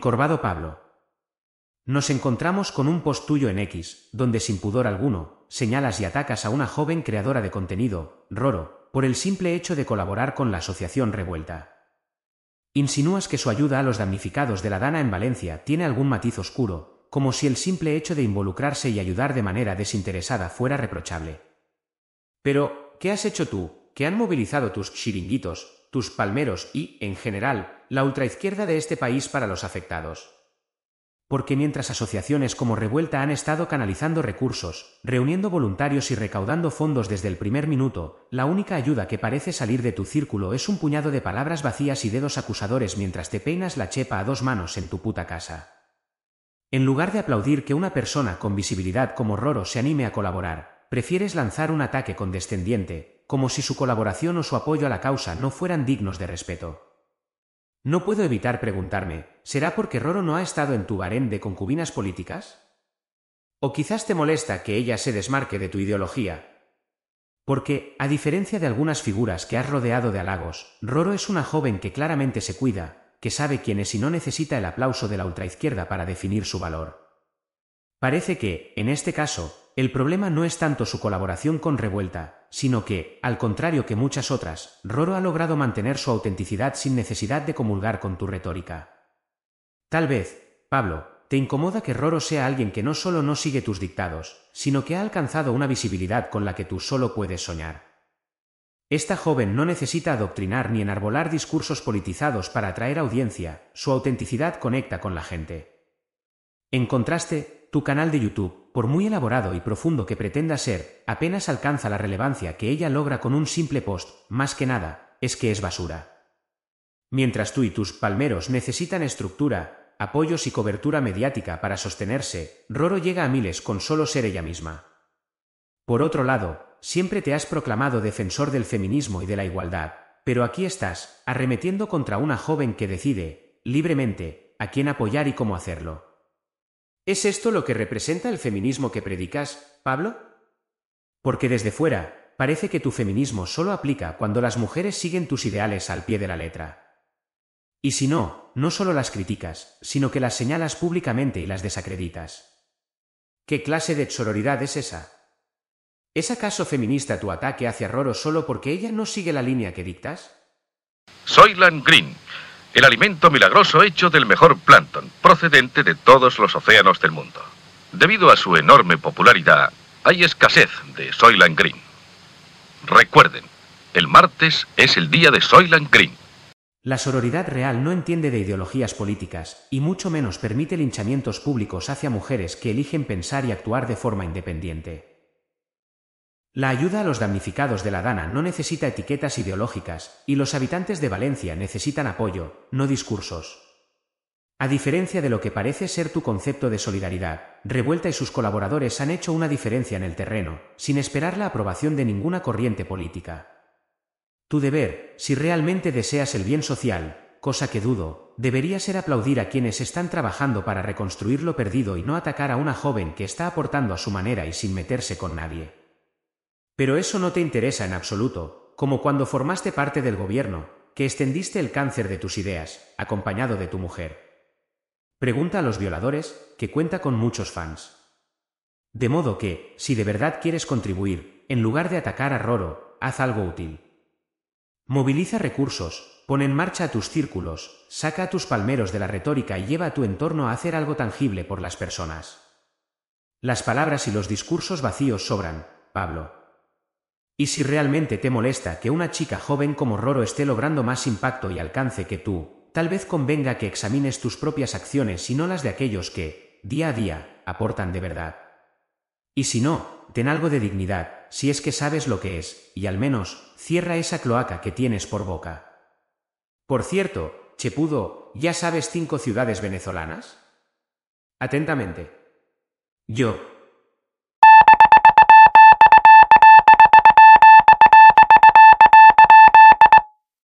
encorvado Pablo. Nos encontramos con un post tuyo en X, donde sin pudor alguno, señalas y atacas a una joven creadora de contenido, Roro, por el simple hecho de colaborar con la asociación Revuelta. Insinúas que su ayuda a los damnificados de la Dana en Valencia tiene algún matiz oscuro, como si el simple hecho de involucrarse y ayudar de manera desinteresada fuera reprochable. Pero, ¿qué has hecho tú, que han movilizado tus chiringuitos, tus palmeros y, en general, la ultraizquierda de este país para los afectados. Porque mientras asociaciones como Revuelta han estado canalizando recursos, reuniendo voluntarios y recaudando fondos desde el primer minuto, la única ayuda que parece salir de tu círculo es un puñado de palabras vacías y dedos acusadores mientras te peinas la chepa a dos manos en tu puta casa. En lugar de aplaudir que una persona con visibilidad como Roro se anime a colaborar, prefieres lanzar un ataque condescendiente, como si su colaboración o su apoyo a la causa no fueran dignos de respeto. No puedo evitar preguntarme, ¿será porque Roro no ha estado en tu barén de concubinas políticas? ¿O quizás te molesta que ella se desmarque de tu ideología? Porque, a diferencia de algunas figuras que has rodeado de halagos, Roro es una joven que claramente se cuida, que sabe quién es y no necesita el aplauso de la ultraizquierda para definir su valor. Parece que, en este caso, el problema no es tanto su colaboración con Revuelta, sino que, al contrario que muchas otras, Roro ha logrado mantener su autenticidad sin necesidad de comulgar con tu retórica. Tal vez, Pablo, te incomoda que Roro sea alguien que no solo no sigue tus dictados, sino que ha alcanzado una visibilidad con la que tú solo puedes soñar. Esta joven no necesita adoctrinar ni enarbolar discursos politizados para atraer audiencia, su autenticidad conecta con la gente. En contraste, tu canal de YouTube, por muy elaborado y profundo que pretenda ser, apenas alcanza la relevancia que ella logra con un simple post, más que nada, es que es basura. Mientras tú y tus palmeros necesitan estructura, apoyos y cobertura mediática para sostenerse, Roro llega a miles con solo ser ella misma. Por otro lado, siempre te has proclamado defensor del feminismo y de la igualdad, pero aquí estás, arremetiendo contra una joven que decide, libremente, a quién apoyar y cómo hacerlo. ¿Es esto lo que representa el feminismo que predicas, Pablo? Porque desde fuera, parece que tu feminismo solo aplica cuando las mujeres siguen tus ideales al pie de la letra. Y si no, no solo las criticas, sino que las señalas públicamente y las desacreditas. ¿Qué clase de sororidad es esa? ¿Es acaso feminista tu ataque hacia Roro solo porque ella no sigue la línea que dictas? Soy el alimento milagroso hecho del mejor plancton, procedente de todos los océanos del mundo. Debido a su enorme popularidad, hay escasez de Soylent Green. Recuerden, el martes es el día de Soylent Green. La sororidad real no entiende de ideologías políticas, y mucho menos permite linchamientos públicos hacia mujeres que eligen pensar y actuar de forma independiente. La ayuda a los damnificados de la Dana no necesita etiquetas ideológicas, y los habitantes de Valencia necesitan apoyo, no discursos. A diferencia de lo que parece ser tu concepto de solidaridad, Revuelta y sus colaboradores han hecho una diferencia en el terreno, sin esperar la aprobación de ninguna corriente política. Tu deber, si realmente deseas el bien social, cosa que dudo, debería ser aplaudir a quienes están trabajando para reconstruir lo perdido y no atacar a una joven que está aportando a su manera y sin meterse con nadie. Pero eso no te interesa en absoluto, como cuando formaste parte del gobierno, que extendiste el cáncer de tus ideas, acompañado de tu mujer. Pregunta a los violadores, que cuenta con muchos fans. De modo que, si de verdad quieres contribuir, en lugar de atacar a Roro, haz algo útil. Moviliza recursos, pon en marcha tus círculos, saca a tus palmeros de la retórica y lleva a tu entorno a hacer algo tangible por las personas. Las palabras y los discursos vacíos sobran, Pablo. Y si realmente te molesta que una chica joven como Roro esté logrando más impacto y alcance que tú, tal vez convenga que examines tus propias acciones y no las de aquellos que, día a día, aportan de verdad. Y si no, ten algo de dignidad, si es que sabes lo que es, y al menos, cierra esa cloaca que tienes por boca. Por cierto, Chepudo, ¿ya sabes cinco ciudades venezolanas? Atentamente. Yo,